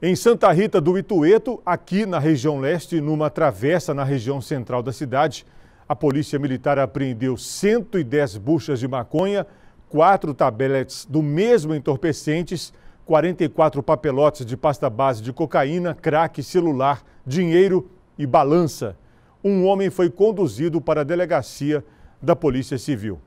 Em Santa Rita do Itueto, aqui na região leste, numa travessa na região central da cidade, a polícia militar apreendeu 110 buchas de maconha, quatro tabletes do mesmo entorpecentes, 44 papelotes de pasta base de cocaína, crack, celular, dinheiro e balança. Um homem foi conduzido para a delegacia da Polícia Civil.